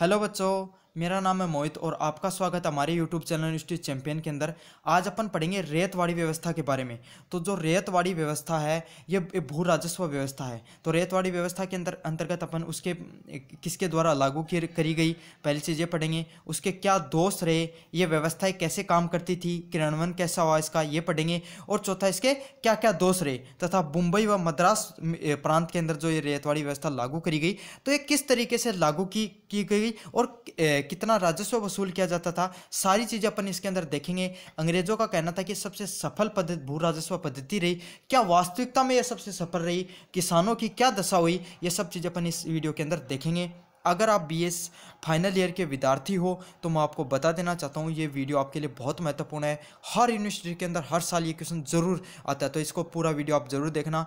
Hello बच्चों मेरा नाम है मोहित और आपका स्वागत है हमारे यूट्यूब चैनल स्टीज चैंपियन के अंदर आज अपन पढ़ेंगे रेतवाड़ी व्यवस्था के बारे में तो जो रेतवाड़ी व्यवस्था है ये भू राजस्व व्यवस्था है तो रेतवाड़ी व्यवस्था के अंदर अंतर्गत अपन उसके किसके द्वारा लागू करी गई पहली चीज़ ये पढ़ेंगे उसके क्या दोष रहे ये व्यवस्थाएँ कैसे काम करती थी क्रियान्वयन कैसा हुआ इसका ये पढ़ेंगे और चौथा इसके क्या क्या दोष रहे तथा मुंबई व मद्रास प्रांत के अंदर जो ये रेतवाड़ी व्यवस्था लागू करी गई तो ये किस तरीके से लागू की, की गई और कितना राजस्व वसूल किया जाता था सारी चीज़ें अपन इसके अंदर देखेंगे अंग्रेजों का कहना था कि सबसे सफल पद्धति भू राजस्व पद्धति रही क्या वास्तविकता में यह सबसे सफल रही किसानों की क्या दशा हुई ये सब चीज़ अपन इस वीडियो के अंदर देखेंगे अगर आप बी फाइनल ईयर के विद्यार्थी हो तो मैं आपको बता देना चाहता हूँ ये वीडियो आपके लिए बहुत महत्वपूर्ण है हर यूनिवर्सिटी के अंदर हर साल ये क्वेश्चन ज़रूर आता है तो इसको पूरा वीडियो आप ज़रूर देखना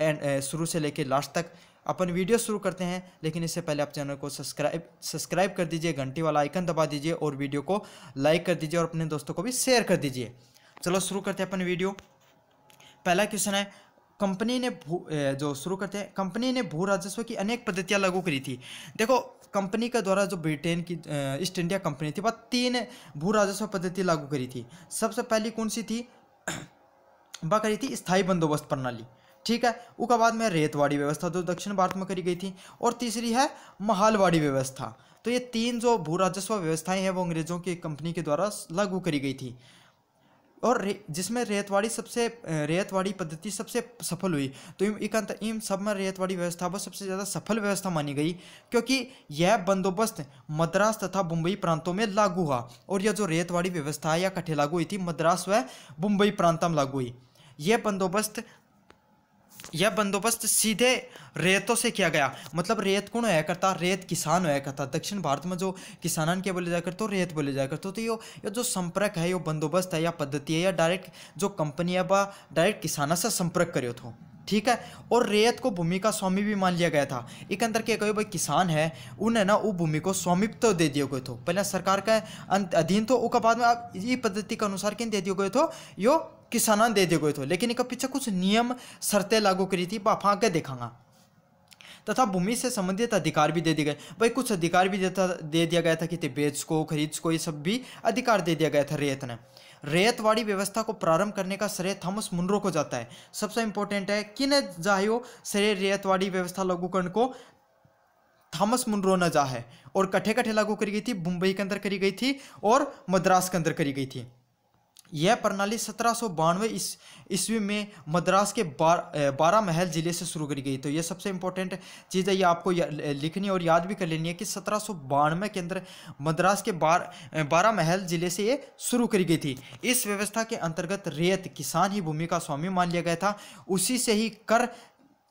एंड शुरू से लेके लास्ट तक अपन वीडियो शुरू करते हैं लेकिन इससे पहले आप चैनल को सब्सक्राइब सब्सक्राइब कर दीजिए घंटी वाला आइकन दबा दीजिए और वीडियो को लाइक कर दीजिए और अपने दोस्तों को भी शेयर कर दीजिए चलो शुरू करते हैं अपन वीडियो पहला क्वेश्चन है कंपनी ने भू जो शुरू करते हैं कंपनी ने भू राजस्व की अनेक पद्धतियां लागू करी थी देखो कंपनी के द्वारा जो ब्रिटेन की ईस्ट इंडिया कंपनी थी वह तीन भू राजस्व पद्धति लागू करी थी सबसे पहली कौन सी थी वह करी थी स्थायी बंदोबस्त प्रणाली ठीक है उसके बाद में रेतवाड़ी व्यवस्था जो तो दक्षिण भारत में करी गई थी और तीसरी है महालवाड़ी व्यवस्था तो ये तीन जो भू राजस्व व्यवस्थाएं हैं वो अंग्रेजों की कंपनी के द्वारा लागू करी गई थी और रे, जिसमें रेतवाड़ी सबसे रेतवाड़ी पद्धति सबसे सफल हुई तो एक इन सब में रेतवाड़ी व्यवस्था वो सबसे ज़्यादा सफल व्यवस्था मानी गई क्योंकि यह बंदोबस्त मद्रास तथा मुंबई प्रांतों में लागू हुआ और यह जो रेतवाड़ी व्यवस्था या कठे लागू हुई थी मद्रास व मुंबई प्रांत में लागू हुई यह बंदोबस्त यह बंदोबस्त सीधे रेतों से किया गया मतलब रेत कौन होया करता रेत किसान होया करता दक्षिण भारत में जो किसान के बोले जाया करते रेत बोले जाया करते तो यो यो जो संपर्क है यो बंदोबस्त है या पद्धति है या डायरेक्ट जो कंपनी है वह डायरेक्ट किसान से संपर्क करो थो ठीक है और रेत को भूमि का स्वामी भी मान लिया गया था एक अंदर के कहो भाई किसान है उन्हें ना वो भूमि को स्वामित्व तो दे दिए गए तो पहले सरकार का अं-, अधीन तो उसके बाद में आप ये पद्धति के अनुसार क्यों दे दिए गए तो यो किसान दे दिए गए तो लेकिन एक पीछे कुछ नियम शर्तें लागू करी थी बाफा आगे देखांगा तथा भूमि से संबंधित अधिकार भी दे दिए गए भाई कुछ अधिकार भी देता दे दिया गया था कि बेच को खरीद को ये सब भी अधिकार दे दिया गया था रेत ने रेतवाड़ी व्यवस्था को प्रारंभ करने का श्रेय थॉमस मुनरो को जाता है सबसे इंपॉर्टेंट है कि न जाओ श्रेय रेतवाड़ी व्यवस्था लघुकरण को थॉमस मुनरो ने जा है और कठे कठे लागू करी गई थी मुंबई के अंदर करी गई थी और मद्रास के अंदर करी गई थी यह प्रणाली सत्रह सौ बानवे ईस्वी में मद्रास के बार बारह महल ज़िले से शुरू करी गई तो यह सबसे इंपॉर्टेंट चीज़ है ये आपको लिखनी और याद भी कर लेनी है कि सत्रह सौ बानवे के अंदर मद्रास के बार बारह महल ज़िले से ये शुरू करी गई थी इस व्यवस्था के अंतर्गत रेत किसान ही भूमि का स्वामी मान लिया गया था उसी से ही कर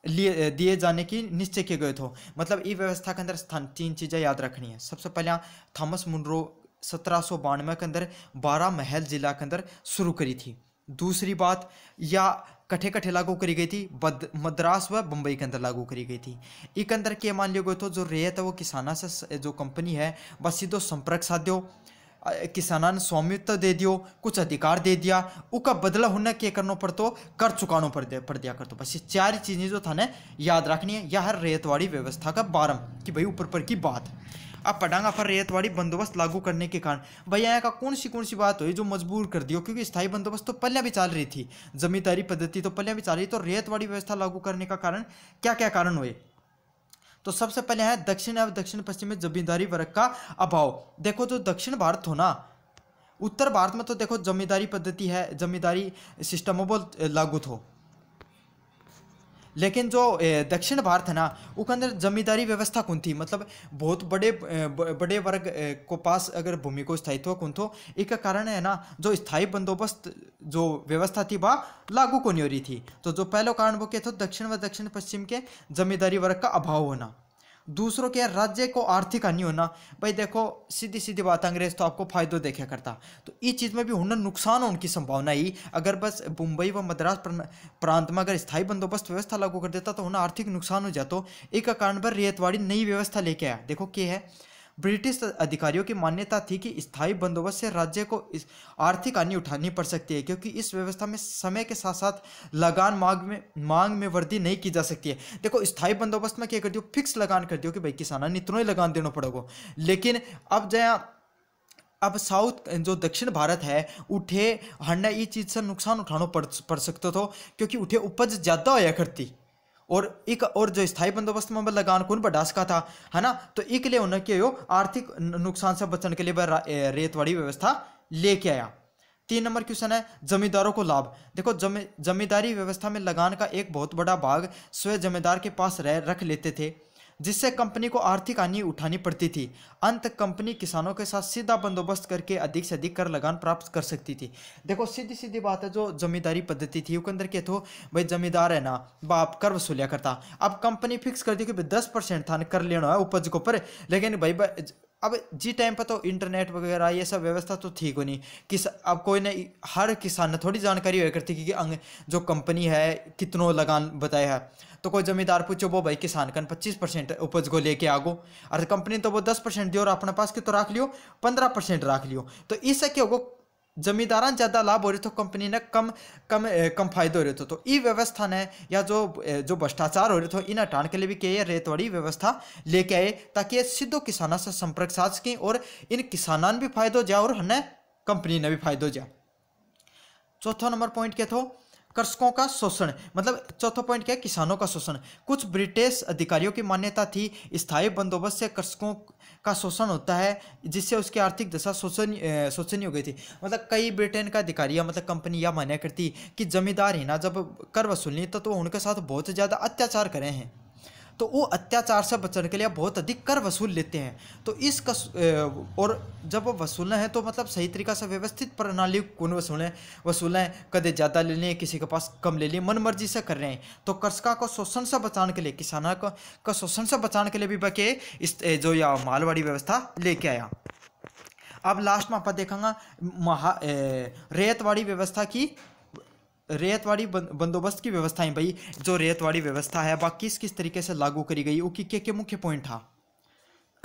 लिए दिए जाने की निश्चय किए गए थे मतलब इस व्यवस्था के अंदर स्थान तीन चीज़ें याद रखनी है सबसे पहले थॉमस मुनरो सत्रह सौ बानवे के अंदर बारह महल ज़िला के अंदर शुरू करी थी दूसरी बात या कठे कठे लागू करी गई थी बद, मद्रास व बम्बई के अंदर लागू करी गई थी एक अंदर के मान लिया गया तो जो रेत है वो किसाना से जो कंपनी है बस सीधो संपर्क साधो किसाना ने स्वामित्व दे दियो कुछ अधिकार दे दिया उसका बदला होने के करनो पर तो कर चुकानो पर दे पर दिया कर तो बस ये चार चीज़ें जो था ना याद रखनी है यह हर रेतवाड़ी व्यवस्था का बारम कि भाई ऊपर पर की बात अब पटांगा पर रेतवाड़ी बंदोबस्त लागू करने के कारण भैया यहाँ का कौन सी कौन सी बात हुई जो मजबूर कर दियो क्योंकि स्थायी बंदोबस्त तो पल्ला भी चल रही थी जमींदारी पद्धति तो पल्ला भी चल रही तो रेतवाड़ी व्यवस्था लागू करने का कारण क्या क्या कारण हुए तो सबसे पहले है दक्षिण एवं दक्षिण पश्चिम में जमींदारी वर्ग का अभाव देखो जो तो दक्षिण भारत हो ना उत्तर भारत में तो देखो जमींदारी पद्धति है जमींदारी सिस्टम वो लागू थो लेकिन जो दक्षिण भारत है ना उसके अंदर जमींदारी व्यवस्था कौन थी मतलब बहुत बड़े बड़े वर्ग को पास अगर भूमि को स्थायित्व कौन थो एक कारण है ना जो स्थायी बंदोबस्त जो व्यवस्था थी वह लागू को नहीं हो रही थी तो जो पहला कारण वो क्या था दक्षिण व दक्षिण पश्चिम के जमींदारी वर्ग का अभाव होना दूसरों के राज्य को आर्थिक हानि होना भाई देखो सीधी सीधी बात अंग्रेज तो आपको फायदा देखा करता तो इस चीज़ में भी होना नुकसान होने की संभावना ही अगर बस मुंबई व मद्रास प्रांत में अगर स्थायी बंदोबस्त व्यवस्था लागू कर देता तो होना आर्थिक नुकसान हो जाता एक कारण पर रेतवाड़ी नई व्यवस्था लेके आया देखो क्या है ब्रिटिश अधिकारियों की मान्यता थी कि स्थायी बंदोबस्त से राज्य को आर्थिक हानि उठानी पड़ सकती है क्योंकि इस व्यवस्था में समय के साथ साथ लगान मांग में मांग में वृद्धि नहीं की जा सकती है देखो स्थायी बंदोबस्त में क्या कर दियो फिक्स लगान कर दियो कि भाई किसाना इतना ही लगान देना पड़ेगा लेकिन अब जया अब साउथ जो दक्षिण भारत है उठे हंडा ये चीज़ से नुकसान उठाना पड़ पड़ सकता था तो, क्योंकि उठे उपज ज़्यादा होया करती और एक और जो स्थायी बंदोबस्त में लगान कौन बढ़ा सका था है ना तो एक लिए क्या हो आर्थिक नुकसान से बचने के लिए वह रेतवाड़ी व्यवस्था लेके आया तीन नंबर क्वेश्चन है जमींदारों को लाभ देखो जमी जमींदारी व्यवस्था में लगान का एक बहुत बड़ा भाग स्वयं जमींदार के पास रह रख लेते थे जिससे कंपनी को आर्थिक हानि उठानी पड़ती थी अंत कंपनी किसानों के साथ सीधा बंदोबस्त करके अधिक से अधिक कर लगान प्राप्त कर सकती थी देखो सीधी सीधी बात है जो जमींदारी पद्धति थी उसके अंदर क्या तो भाई जमींदार है ना बाप कर वसूलिया करता अब कंपनी फिक्स कर दी कि दस परसेंट था कर लेना है उपज को पर लेकिन भाई, भाई अब जी टाइम पर तो इंटरनेट वगैरह ये सब व्यवस्था तो ठीक नहीं किस अब कोई ने हर किसान ने थोड़ी जानकारी हुआ करती कि अंग जो कंपनी है कितनों लगान बताया है तो कोई जमींदार पूछो वो भाई किसान कन पच्चीस परसेंट उपज को लेके आगो और कंपनी तो वो दस परसेंट दियो और अपने पास की तो रख लियो पंद्रह परसेंट रख लियो तो इससे क्या होगा जमीदारांच्या दाला कंपनी ने कम कम कम फायदो रहतो तो ई व्यवस्था ने या जो जो भ्रष्टाचार हो रहे थे इन हटाने के लिए भी के रेतवाड़ी व्यवस्था लेके आए ताकि ये सीधो किसानों से संपर्क साध सकें और इन किसानों ने भी हो जाए और हमने कंपनी ने भी हो जाए चौथा नंबर पॉइंट क्या था कृषकों का शोषण मतलब चौथा पॉइंट क्या है किसानों का शोषण कुछ ब्रिटिश अधिकारियों की मान्यता थी स्थायी बंदोबस्त से कृषकों का शोषण होता है जिससे उसकी आर्थिक दशा शोषण शोषणीय हो गई थी मतलब कई ब्रिटेन का अधिकारी मतलब कंपनी यह मान्या करती कि जमींदार ही ना जब कर वसूलनी तो, तो उनके साथ बहुत ज़्यादा अत्याचार करें हैं तो वो अत्याचार से बचने के लिए बहुत अधिक कर वसूल लेते हैं तो इस कस और जब वो वसूलना है तो मतलब सही तरीका से व्यवस्थित प्रणाली कौन वसूलें वसूलें कदे ज़्यादा ले लें किसी के पास कम ले लें मन मर्जी से कर रहे हैं तो कर्जका को शोषण से बचाने के लिए किसानों को का शोषण से बचाने के लिए भी बके इस जो या मालवाड़ी व्यवस्था लेके आया अब लास्ट में आप देखेंगे महा रेतवाड़ी व्यवस्था की रेतवाड़ी बंदोबस्त की व्यवस्थाएं भाई जो रेतवाड़ी व्यवस्था है वह किस किस तरीके से लागू करी गई वो क्या क्या मुख्य पॉइंट था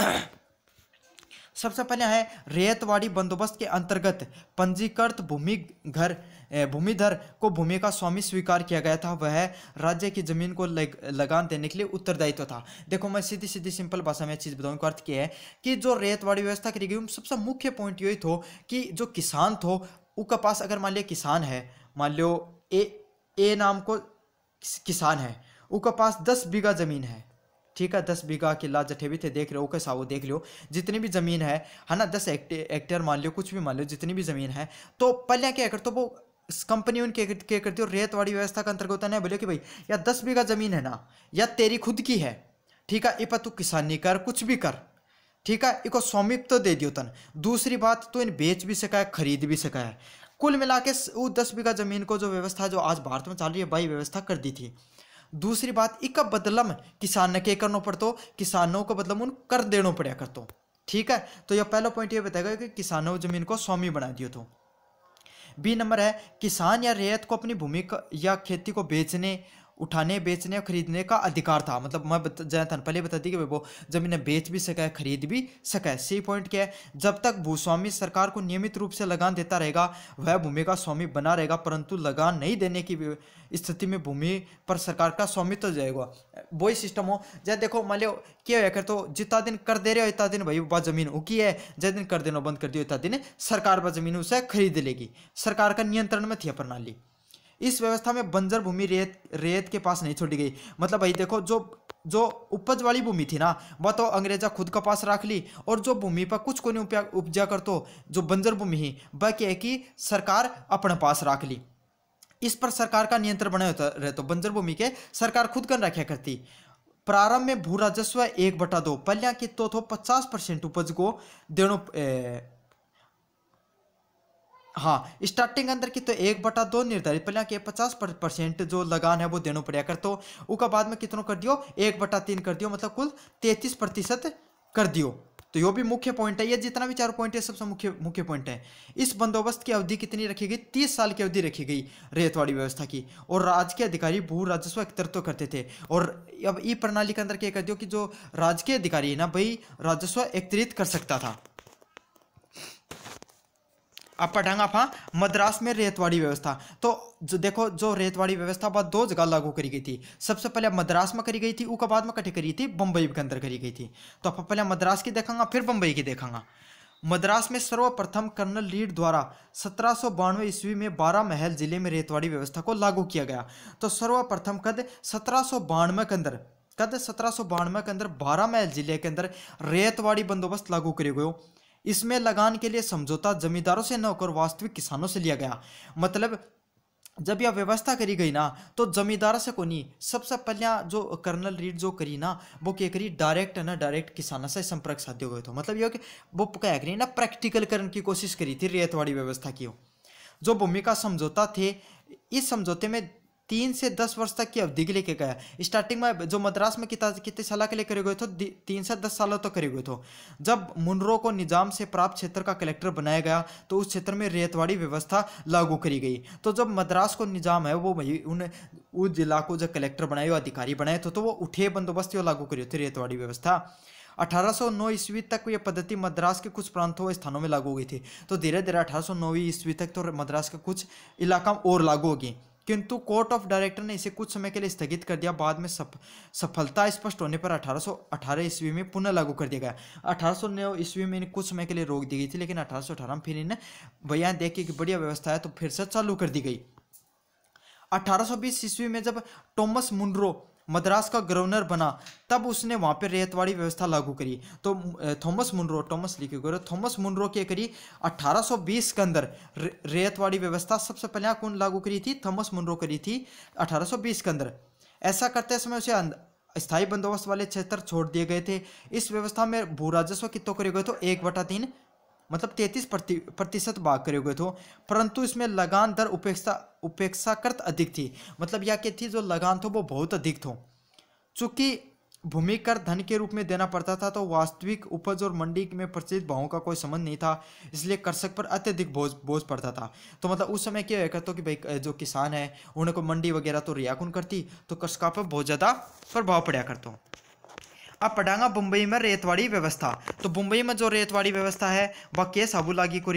सबसे पहले है रेतवाड़ी बंदोबस्त के अंतर्गत पंजीकृत भूमि घर भूमिधर को भूमि का स्वामी स्वीकार किया गया था वह राज्य की जमीन को लग, लगान देने के लिए उत्तरदायित्व था देखो मैं सीधी सीधी सिंपल भाषा में चीज़ बताऊँ का अर्थ किया है कि जो रेतवाड़ी व्यवस्था करी गई सबसे मुख्य पॉइंट यही थो कि जो किसान थो उसका पास अगर मान लिया किसान है मान लो ए ए नाम को किसान है उसके पास दस बीघा ज़मीन है ठीक है दस बीघा किला भी थे देख रहे हो कैसा वो देख लो जितनी भी ज़मीन है है ना दस हेक्टेयर मान लो कुछ भी मान लो जितनी भी ज़मीन है तो पहले क्या कर तो वो कंपनी उनके क्या करती है रेतवाड़ी व्यवस्था का अंतर्गत है बोले कि भाई या दस बीघा ज़मीन है ना या तेरी खुद की है ठीक है इपा तू किसानी कर कुछ भी कर ठीक है इको स्वामित्व तो दे दियो तन दूसरी बात तो इन बेच भी सका है खरीद भी सका है कुल मिला के दस बीघा जमीन को जो व्यवस्था जो आज भारत में चल रही है वही व्यवस्था कर दी थी दूसरी बात एक बदलम किसान ने क्या करना पड़ता किसानों को बदलम उन कर देना पड़ा तो ठीक है तो यह पहला पॉइंट ये बताएगा कि किसानों जमीन को स्वामी बना दिया तो बी नंबर है किसान या रेत को अपनी भूमि या खेती को बेचने उठाने बेचने और खरीदने का अधिकार था मतलब मैं जनाथन पहले बता दी कि वो जमीन बेच भी सके खरीद भी सके सी पॉइंट क्या है जब तक भूस्वामी सरकार को नियमित रूप से लगान देता रहेगा वह भूमि का स्वामी बना रहेगा परंतु लगान नहीं देने की स्थिति में भूमि पर सरकार का स्वामित्व तो जाएगा वही सिस्टम हो जैसे देखो मान लो क्या हो कर तो जितना दिन कर दे रहे हो इतना दिन भाई वह जमीन उकी है जैसे दिन कर देना बंद कर दिया इतना दिन सरकार वह जमीन उसे खरीद लेगी सरकार का नियंत्रण में थी प्रणाली इस व्यवस्था में बंजर भूमि रेत रेत के पास नहीं छोड़ी गई मतलब भाई देखो जो जो उपज वाली भूमि थी ना वह तो अंग्रेजा खुद के पास रख ली और जो भूमि पर कुछ को नहीं उपया उपजा कर तो जो बंजर भूमि ही वह क्या कि सरकार अपने पास रख ली इस पर सरकार का नियंत्रण बना होता रहे तो बंजर भूमि के सरकार खुद कर रखा करती प्रारंभ में भू राजस्व एक बटा दो पल्या की तो थो तो पचास परसेंट उपज को देनो हाँ स्टार्टिंग अंदर की तो एक बटा दो निर्धारित पहले के पचास परसेंट जो लगान है वो देना पड़ेगा कर तो उसका बाद में कितनों कर दियो एक बटा तीन कर दियो मतलब कुल तैतीस प्रतिशत कर दियो तो यो भी मुख्य पॉइंट है ये जितना भी चार पॉइंट है सबसे मुख्य मुख्य पॉइंट है इस बंदोबस्त की अवधि कितनी रखी गई तीस साल की अवधि रखी गई रेतवाड़ी व्यवस्था की और राज्य के अधिकारी भू राजस्व एकत्रित तो करते थे और अब ई प्रणाली के अंदर क्या कर दियो कि जो राजकीय अधिकारी है ना भाई राजस्व एकत्रित कर सकता था अब फा हाँ, मद्रास में रेतवाड़ी व्यवस्था तो जो देखो जो रेतवाड़ी व्यवस्था बाद दो जगह लागू करी गई थी सबसे पहले मद्रास में करी गई थी उसके बाद में कटी करी थी बम्बई के अंदर करी गई थी तो आप पहले मद्रास की देखांगा फिर बम्बई की देखांगा मद्रास में सर्वप्रथम कर्नल लीड द्वारा सत्रह ईस्वी में बारह महल जिले में रेतवाड़ी व्यवस्था को लागू किया गया तो सर्वप्रथम कद सत्रह के अंदर कद सत्रह के अंदर बारह महल जिले के अंदर रेतवाड़ी बंदोबस्त लागू करे गयो इसमें लगान के लिए समझौता जमींदारों से न होकर वास्तविक किसानों से लिया गया मतलब जब यह व्यवस्था करी गई ना तो जमींदार से को नहीं सबसे पहले जो कर्नल रीड जो करी ना वो क्या करी डायरेक्ट ना डायरेक्ट किसानों से संपर्क साध्य हुए तो मतलब यह कि वो क्या करी ना प्रैक्टिकल करने की कोशिश करी थी रेतवाड़ी व्यवस्था की हो जो भूमिका समझौता थे इस समझौते में तीन से दस वर्ष तक की अवधि के लेके गया स्टार्टिंग में जो मद्रास में कितने साल के लिए करे गए थे तीन से दस सालों तक तो करे गए थे जब मुनरो को निजाम से प्राप्त क्षेत्र का कलेक्टर बनाया गया तो उस क्षेत्र में रेतवाड़ी व्यवस्था लागू करी गई तो जब मद्रास को निजाम है वो उन उस जिला को जब कलेक्टर बनाए हुए अधिकारी बनाए थे तो वो उठे बंदोबस्त लागू करी थी रेतवाड़ी व्यवस्था 1809 ईस्वी तक यह पद्धति मद्रास के कुछ प्रांतों और स्थानों में लागू हो गई थी तो धीरे धीरे 1809 ईस्वी तक तो मद्रास के कुछ इलाका और लागू होगी किंतु कोर्ट ऑफ डायरेक्टर ने इसे कुछ समय के लिए स्थगित कर दिया बाद में सफ, सफलता स्पष्ट होने पर 1818 ईस्वी में पुनः लागू कर दिया गया 1809 ईस्वी में कुछ समय के लिए रोक दी गई थी लेकिन 1818 में फिर इन्हें बयान दे के कि बढ़िया व्यवस्था है तो फिर से चालू कर दी गई 1820 ईस्वी में जब टॉमस मुंड्रो मद्रास का गवर्नर बना तब उसने वहाँ पर रेतवाड़ी व्यवस्था लागू करी तो थॉमस मुनरो थॉमस लिखे गए थॉमस मुनरो के करी 1820 के अंदर रेतवाड़ी व्यवस्था सबसे पहले कौन लागू करी थी थॉमस मुनरो करी थी 1820 के अंदर ऐसा करते समय उसे अं, स्थायी बंदोबस्त वाले क्षेत्र छोड़ दिए गए थे इस व्यवस्था में भू राजस्व कितों करे गए तो एक बटा तीन मतलब 33 प्रति प्रतिशत भाग हुए थे परंतु इसमें लगान दर उपेक्षा उपेक्षाकृत अधिक थी मतलब यह क्या थी जो लगान थो वो बहुत अधिक थो चूँकि भूमि कर धन के रूप में देना पड़ता था तो वास्तविक उपज और मंडी में प्रचलित भावों का कोई संबंध नहीं था इसलिए कृषक पर अत्यधिक बोझ बोझ पड़ता था तो मतलब उस समय क्या कहते हो कि भाई जो किसान है उन्हें को मंडी वगैरह तो रियाकुन करती तो कृषका पर बहुत ज़्यादा प्रभाव पड़ा करता अब पढ़ांगा मुंबई में रेतवाड़ी व्यवस्था तो मुंबई में जो रेतवाड़ी व्यवस्था है वह केस हबूलागी को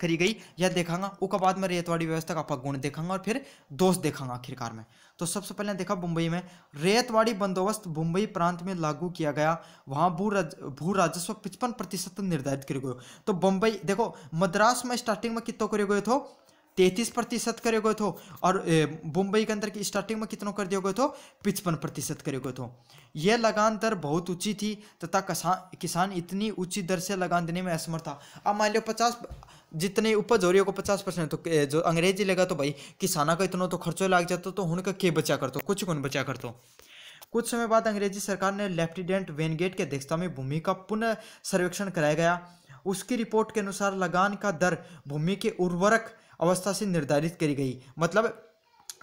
करी गई यह देखांगा उसके बाद में रेतवाड़ी व्यवस्था का गुण देखांगा और फिर दोष देखांगा आखिरकार में तो सबसे पहले देखा मुंबई में रेतवाड़ी बंदोबस्त मुंबई प्रांत में लागू किया गया वहाँ भू राज भू राजस्व पिचपन प्रतिशत निर्धारित करे गए तो मुंबई देखो मद्रास में स्टार्टिंग में कितो करे गए थो तैतीस प्रतिशत करे गए थो तो, और मुंबई के अंदर की स्टार्टिंग में कितनों कर दिए गए थो तो, पिचपन प्रतिशत करे गए थो तो। यह लगान दर बहुत ऊंची थी तथा किसान इतनी ऊंची दर से लगान देने में असमर्थ था अब मान लो पचास जितने उपज हो रही है को पचास परसेंट तो जो अंग्रेजी लेगा तो भाई किसाना का इतना तो खर्चो लाग जाता तो उनका के बचा कर दो कुछ कौन बचा कर दो कुछ समय बाद अंग्रेजी सरकार ने लेफ्टिनेंट वेनगेट की अध्यक्षता में भूमि का पुनः सर्वेक्षण कराया गया उसकी रिपोर्ट के अनुसार लगान का दर भूमि के उर्वरक अवस्था से निर्धारित करी गई मतलब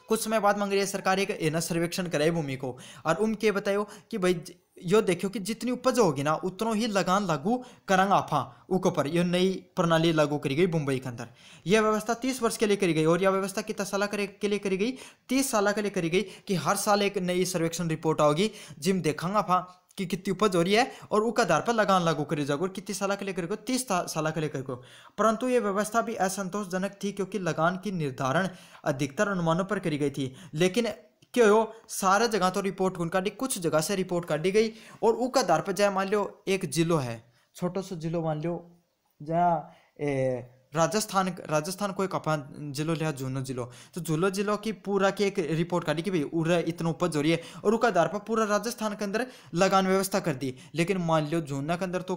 कुछ समय बाद मंगोलिया सरकार एक एना सर्वेक्षण कराए भूमि को और उम के बतायो कि भाई यो देखो कि जितनी उपज होगी ना उतनो ही लगान लागू करांगा आफा उक पर यह नई प्रणाली लागू करी गई मुंबई के अंदर यह व्यवस्था तीस वर्ष के लिए करी गई और यह व्यवस्था कितना साल के लिए करी गई तीस साल के लिए करी गई कि हर साल एक नई सर्वेक्षण रिपोर्ट आओगी जिम देखांगा फा कि कितनी उपज हो रही है और उसके आधार पर लगान लागू करी जाएगी और कितनी साल के लिए करेगा तीस साल के लिए करेगा परंतु ये व्यवस्था भी असंतोषजनक थी क्योंकि लगान की निर्धारण अधिकतर अनुमानों पर करी गई थी लेकिन क्यों हो सारे जगह तो रिपोर्ट कौन काटी कुछ जगह से रिपोर्ट काटी गई और उसके आधार पर जय मान लो एक जिलो है छोटो सो जिलो मान लो जहाँ राजस्थान राजस्थान को एक अपना जिलो लिया झूनो जिलो तो झूलो जिलो की पूरा की एक रिपोर्ट काटी कि भाई उरा इतना उपज हो रही है और उसका आधार पर पूरा राजस्थान के अंदर लगान व्यवस्था कर दी लेकिन मान लो झूना के अंदर तो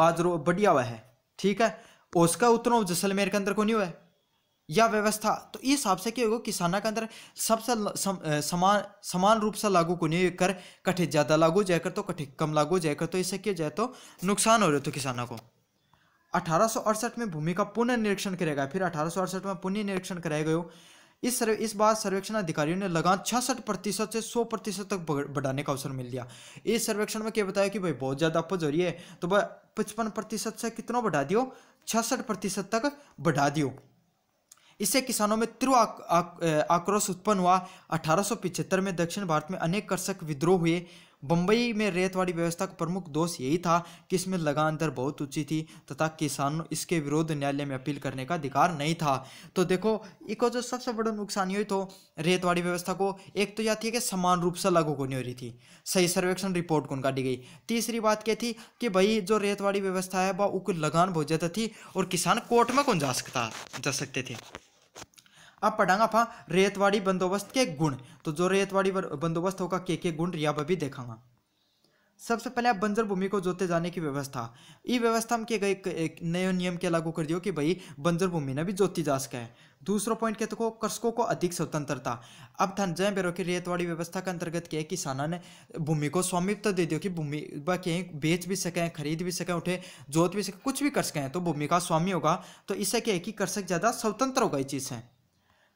बाजरो बढ़िया हुआ है ठीक है उसका उतना जैसलमेर के अंदर को नहीं हुआ है या व्यवस्था तो इस हिसाब से क्या होगा किसानों के अंदर सबसे सम, समान समान रूप से लागू को नहीं कर कठे ज़्यादा लागू जाकर तो कठे कम लागू जाकर तो इससे क्या जाए तो नुकसान हो रहा तो किसानों को 1868 में भूमि का पुनः निरीक्षण गया फिर अठारह में पुनः निरीक्षण कराया गया इस सर्वे इस बार सर्वेक्षण अधिकारियों ने लगान छियासठ प्रतिशत से 100 प्रतिशत तक बढ़ाने का अवसर मिल दिया इस सर्वेक्षण में क्या बताया कि भाई बहुत ज़्यादा अपज हो रही है तो भाई पचपन प्रतिशत से कितना बढ़ा दियो छियासठ प्रतिशत तक बढ़ा दियो इससे किसानों में तीव्र आक्रोश उत्पन्न हुआ अठारह में दक्षिण भारत में अनेक कृषक विद्रोह हुए बम्बई में रेतवाड़ी व्यवस्था का प्रमुख दोष यही था कि इसमें लगान दर बहुत ऊंची थी तथा किसानों इसके विरोध न्यायालय में अपील करने का अधिकार नहीं था तो देखो इको जो सबसे बड़ा नुकसान यही तो रेतवाड़ी व्यवस्था को एक तो यह थी कि समान रूप से लागू होनी हो रही थी सही सर्वेक्षण रिपोर्ट को काटी गई तीसरी बात क्या थी कि भाई जो रेतवाड़ी व्यवस्था है वह उक लगान बहुत ज़्यादा थी और किसान कोर्ट में कौन जा सकता जा सकते थे अब पढ़ांगा फा रेतवाड़ी बंदोबस्त के गुण तो जो रेतवाड़ी बंदोबस्त होगा के के गुण रिया भी देखांगा सबसे पहले आप बंजर भूमि को जोते जाने की व्यवस्था ये व्यवस्था हम के गए नए नियम के लागू कर दियो कि भाई बंजर भूमि ने भी जोती जा सके दूसरा पॉइंट कहते तो को कृषकों को अधिक स्वतंत्रता अब थन जय बेरो की रेतवाड़ी व्यवस्था के अंतर्गत क्या है किसानों ने भूमि को स्वामित्व दे दियो कि भूमि कहीं बेच भी सकें खरीद भी सकें उठे जोत भी सकें कुछ भी कर सकें तो भूमि का स्वामी होगा तो इससे क्या है कि कृषक ज़्यादा स्वतंत्र होगा ये चीज़ से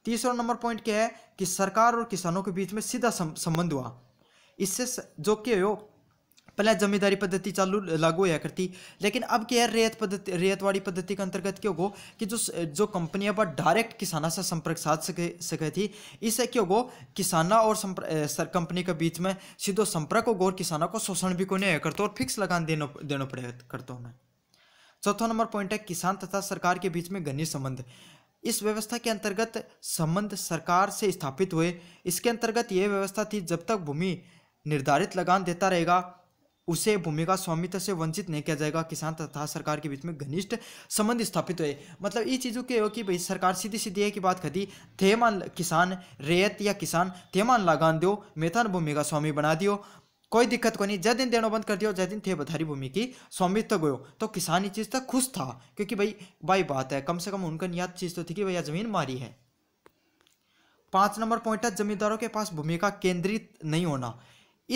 तीसरा नंबर पॉइंट क्या है कि सरकार और किसानों के बीच में सीधा संबंध हुआ इससे जो कि हो पहले जमींदारी पद्धति चालू लागू हुआ करती लेकिन अब क्या है रेत पद्धति रेतवाड़ी पद्धति के अंतर्गत क्यों हो कि जो जो कंपनियां पर डायरेक्ट किसाना से संपर्क साध सके सके थी इससे क्यों हो किसाना और कंपनी के बीच में सीधो संपर्क होगा और किसानों को शोषण भी को नहीं करते और फिक्स लगान देना देना पड़ेगा करते उन्हें चौथा नंबर पॉइंट है किसान तथा सरकार के बीच में घनी संबंध इस व्यवस्था के अंतर्गत संबंध सरकार से स्थापित हुए इसके अंतर्गत यह व्यवस्था थी जब तक भूमि निर्धारित लगान देता रहेगा उसे भूमि का स्वामित्व से वंचित नहीं किया जाएगा किसान तथा सरकार के बीच में घनिष्ठ संबंध स्थापित हुए मतलब ये चीज़ों के हो कि भाई सरकार सीधी सीधी एक ही बात थे थेमान किसान रेत या किसान थेमान लगान दो मेथान भूमि का स्वामी बना दियो कोई दिक्कत को नहीं जै दिन देना बंद कर दिया और दिन थे बधारी भूमि की स्वामित्व तो गयो तो किसान इस चीज़ तक खुश था क्योंकि भाई भाई बात है कम से कम उनका नियत चीज़ तो थी कि भैया जमीन मारी है पाँच नंबर पॉइंट है जमींदारों के पास भूमि का केंद्रित नहीं होना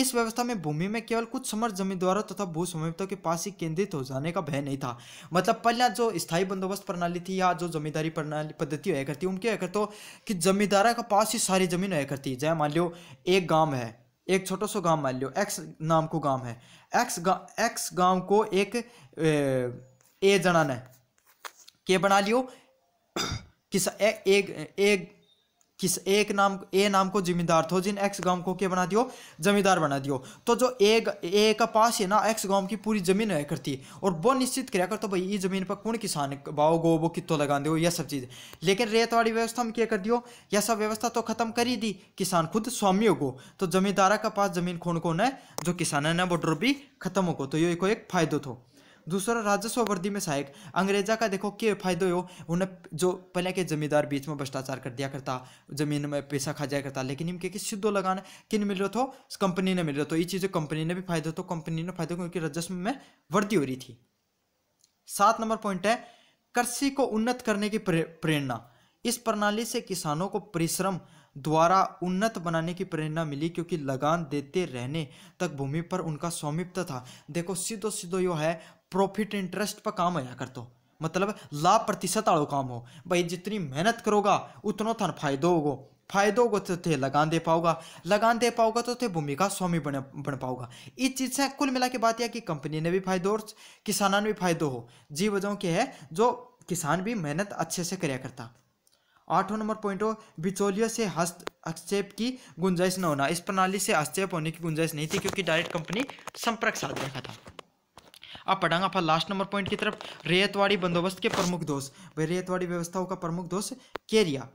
इस व्यवस्था में भूमि में केवल कुछ समर्थ जमींदारों तथा तो भू स्वामित्व के पास ही केंद्रित हो जाने का भय नहीं था मतलब पहला जो स्थायी बंदोबस्त प्रणाली थी या जो जमींदारी प्रणाली पद्धति होया करती उनके होकर तो कि जमींदारा के पास ही सारी जमीन होया करती जय मान लो एक गांव है एक छोटो सो गांव मान लो एक्स नाम को गांव है एक्स गा एक्स गांव को एक ए, ए जना ने के बना लियो किस एक एक किस एक नाम ए नाम को जिम्मेदार थो जिन एक्स गांव को क्या बना दियो जमींदार बना दियो तो जो ए ए का पास है ना एक्स गांव की पूरी जमीन है करती और वो निश्चित किया करते तो भाई ये जमीन पर कौन किसान बाओ गो वो कितो लगा दो यह सब चीज़ लेकिन रेतवाड़ी व्यवस्था में क्या कर दियो यह सब व्यवस्था तो खत्म कर ही दी किसान खुद स्वामी हो तो जमींदारा का पास जमीन कौन कौन है जो किसान है ना वो ड्रोपी खत्म होगो तो ये को एक फायदा था दूसरा राजस्व वृद्धि में सहायक अंग्रेजा का देखो क्या फायदे हो उन्हें जो पहले के जमींदार बीच में भ्रष्टाचार कर दिया करता जमीन में पैसा खा जाया करता लेकिन इनके सिद्धो लगाने किन मिल रहा तो था कंपनी ने मिल रहा तो, था ये चीज़ें कंपनी ने भी फायदा तो कंपनी ने फायदा क्योंकि राजस्व में वृद्धि हो रही थी सात नंबर पॉइंट है कृषि को उन्नत करने की प्रेरणा इस प्रणाली से किसानों को परिश्रम द्वारा उन्नत बनाने की प्रेरणा मिली क्योंकि लगान देते रहने तक भूमि पर उनका स्वामित्व था देखो सीधो सीधो यो है प्रॉफिट इंटरेस्ट पर काम आया कर दो मतलब लाभ प्रतिशत आओ काम हो भाई जितनी मेहनत करोगा उतना थान फायदा होगा फायदा होगा तो थे लगान दे पाओगा लगान दे पाओगा तो थे भूमिका स्वामी बन बन पाओगा इस चीज़ से कुल मिला के बात यह कि कंपनी ने भी फायदो और किसानों ने भी फायदो हो जी वजह के है जो किसान भी मेहनत अच्छे से कराया करता आठवां नंबर पॉइंट हो बिचौलियों से हस्त हस्तक्षेप की गुंजाइश न होना इस प्रणाली से हस्तक्षेप होने की गुंजाइश नहीं थी क्योंकि डायरेक्ट कंपनी संपर्क साध रखा था अब पढ़ांगा अपन लास्ट नंबर पॉइंट की तरफ रेतवाड़ी बंदोबस्त के प्रमुख दोष भाई रेतवाड़ी व्यवस्थाओं का प्रमुख दोष केरिया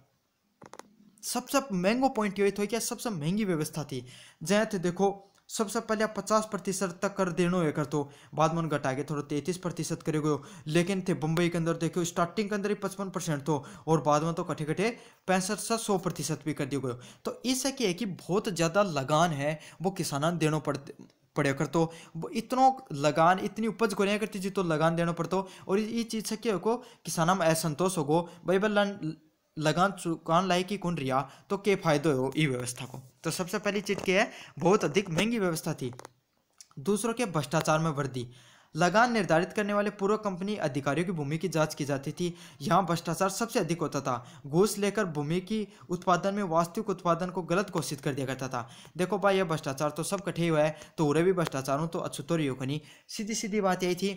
सबसे महंगो पॉइंट ये थो क्या सबसे महंगी व्यवस्था थी जैत देखो सबसे पहले आप पचास प्रतिशत तक कर देना है कर तो बाद में घटा के थोड़ा तैतीस प्रतिशत करे गए लेकिन थे बम्बई के अंदर देखो स्टार्टिंग के अंदर ही पचपन परसेंट तो और बाद में तो कटे कटे पैंसठ से सौ प्रतिशत भी कर दिए गए तो इससे क्या है कि बहुत ज़्यादा लगान है वो किसान देना पड़ पड़े कर तो इतनो लगान इतनी उपज को करती जी तो लगान देना पड़तो और ये चीज़ से क्या हो किसान में असंतोष हो गो भाई बल लगान चुकान लायक ही कौन रिया तो के फायदे हो ई व्यवस्था को तो सबसे पहली चीज क्या है बहुत अधिक महंगी व्यवस्था थी दूसरों के भ्रष्टाचार में वृद्धि लगान निर्धारित करने वाले पूर्व कंपनी अधिकारियों की भूमि की जांच की जाती थी यहाँ भ्रष्टाचार सबसे अधिक होता था घूस लेकर भूमि की उत्पादन में वास्तविक उत्पादन को गलत घोषित कर दिया करता था देखो भाई यह भ्रष्टाचार तो सब कठे हुआ है तो उरे भी भ्रष्टाचार तो अछूतोरी हो खनी सीधी सीधी बात यही थी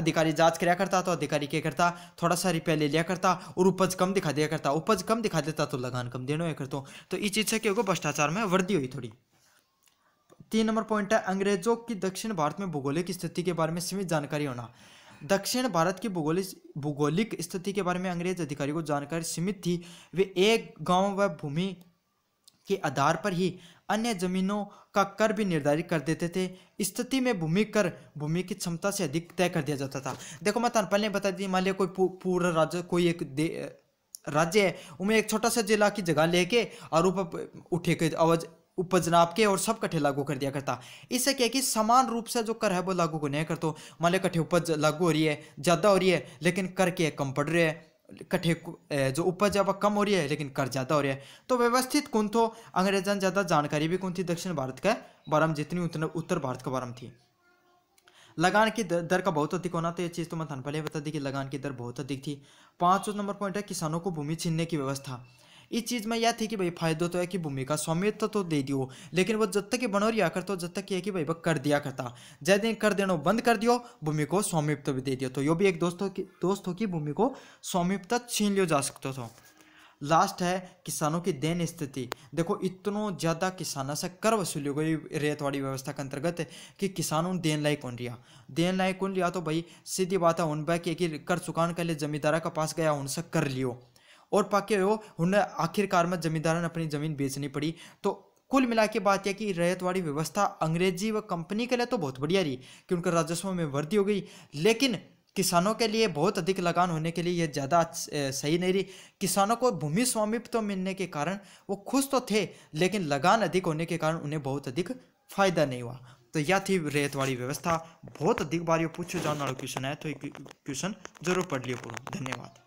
अधिकारी जांच कराया करता तो अधिकारी क्या करता थोड़ा सा रुपया ले लिया करता और उपज कम दिखा दिया करता उपज कम दिखा देता तो लगान कम देना करता तो इस चीज़ से क्या होगा भ्रष्टाचार में वृद्धि हुई थोड़ी तीन नंबर पॉइंट है अंग्रेजों की दक्षिण भारत में भौगोलिक स्थिति के बारे में सीमित जानकारी होना दक्षिण भारत की भूगोलिक भूगोलिक स्थिति के बारे में अंग्रेज अधिकारी को जानकारी सीमित थी वे एक गांव व भूमि के आधार पर ही अन्य जमीनों का कर भी निर्धारित कर देते थे स्थिति में भूमि कर भूमि की क्षमता से अधिक तय कर दिया जाता था देखो मैं तुम पहले बता दी मान लिया कोई पूरा राज्य कोई एक राज्य है उनमें एक छोटा सा जिला की जगह लेके और ऊपर उठे के आवाज उपज नाप के और सब कट्ठे लागू कर दिया करता इससे क्या कि समान रूप से जो कर है वो लागू को नहीं करते मान लो कट्ठे उपज लागू हो रही है ज़्यादा हो रही है लेकिन कर के कम पड़ रहे हैं कठे जो उपज है वह कम हो रही है लेकिन कर ज़्यादा हो रही है तो व्यवस्थित कौन तो अंग्रेजन ज़्यादा जानकारी भी कौन थी दक्षिण भारत के बारे में जितनी उत्तर भारत के बारे में थी लगान की दर का बहुत अधिक होना तो ये चीज़ तो मैं थान पहले बता दी कि लगान की दर बहुत अधिक थी पाँचवा नंबर पॉइंट है किसानों को भूमि छीनने की व्यवस्था इस चीज़ में यह थी कि भाई फायदो तो है कि भूमिका स्वामित्व तो, तो दे दियो लेकिन वो जब तक बनो रिया करता जब तक कि है कि भाई कर दिया करता जय दिन कर देना बंद कर दियो भूमि को स्वामित्व तो भी दे दियो तो यो भी एक दोस्तों की दोस्तों की भूमि को स्वामित्व तो छीन लियो जा सकता था लास्ट है किसानों की देन स्थिति देखो इतनों ज़्यादा किसानों से कर वसूली गई रेतवाड़ी व्यवस्था के अंतर्गत कि किसानों देन लायक कौन रिया देन लायक कौन लिया तो भाई सीधी बात है उन पर कि कर चुकान के लिए जमींदारा के पास गया उनसे कर लियो और पाके वो उन्हें आखिरकार में जमींदार ने अपनी ज़मीन बेचनी पड़ी तो कुल मिला के बात यह कि रैयतवाड़ी व्यवस्था अंग्रेजी व कंपनी के लिए तो बहुत बढ़िया रही कि उनका राजस्व में वृद्धि हो गई लेकिन किसानों के लिए बहुत अधिक लगान होने के लिए यह ज़्यादा सही नहीं रही किसानों को भूमि स्वामित्व मिलने के कारण वो खुश तो थे लेकिन लगान अधिक होने के कारण उन्हें बहुत अधिक फायदा नहीं हुआ तो यह थी रेतवाड़ी व्यवस्था बहुत अधिक बार ये पूछे जाने वाला क्वेश्चन है तो क्वेश्चन जरूर पढ़ लियो पूरा धन्यवाद